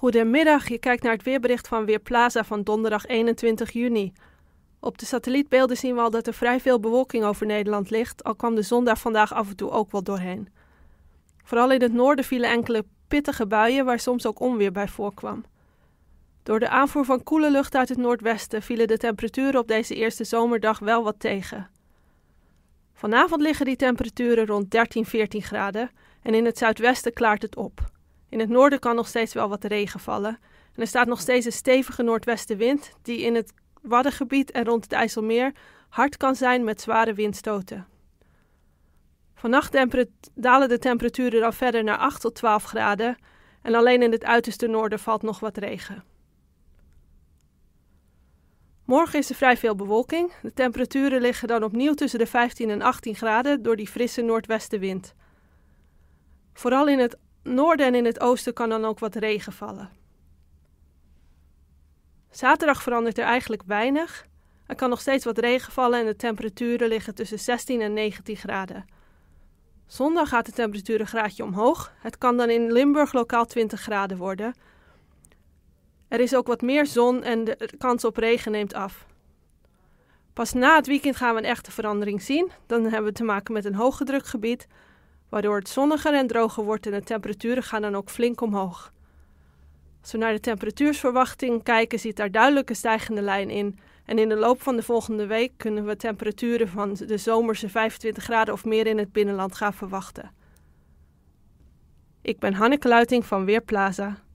Goedemiddag, je kijkt naar het weerbericht van Weerplaza van donderdag 21 juni. Op de satellietbeelden zien we al dat er vrij veel bewolking over Nederland ligt, al kwam de zon daar vandaag af en toe ook wel doorheen. Vooral in het noorden vielen enkele pittige buien waar soms ook onweer bij voorkwam. Door de aanvoer van koele lucht uit het noordwesten vielen de temperaturen op deze eerste zomerdag wel wat tegen. Vanavond liggen die temperaturen rond 13, 14 graden en in het zuidwesten klaart het op. In het noorden kan nog steeds wel wat regen vallen. En er staat nog steeds een stevige noordwestenwind die in het Waddengebied en rond het IJsselmeer hard kan zijn met zware windstoten. Vannacht dalen de temperaturen dan verder naar 8 tot 12 graden en alleen in het uiterste noorden valt nog wat regen. Morgen is er vrij veel bewolking. De temperaturen liggen dan opnieuw tussen de 15 en 18 graden door die frisse noordwestenwind. Vooral in het noorden en in het oosten kan dan ook wat regen vallen. Zaterdag verandert er eigenlijk weinig. Er kan nog steeds wat regen vallen en de temperaturen liggen tussen 16 en 19 graden. Zondag gaat de temperatuur een graadje omhoog. Het kan dan in Limburg lokaal 20 graden worden. Er is ook wat meer zon en de kans op regen neemt af. Pas na het weekend gaan we een echte verandering zien. Dan hebben we te maken met een hooggedrukgebied waardoor het zonniger en droger wordt en de temperaturen gaan dan ook flink omhoog. Als we naar de temperatuursverwachting kijken, ziet daar duidelijk een stijgende lijn in. En in de loop van de volgende week kunnen we temperaturen van de zomerse 25 graden of meer in het binnenland gaan verwachten. Ik ben Hanneke Luiting van Weerplaza.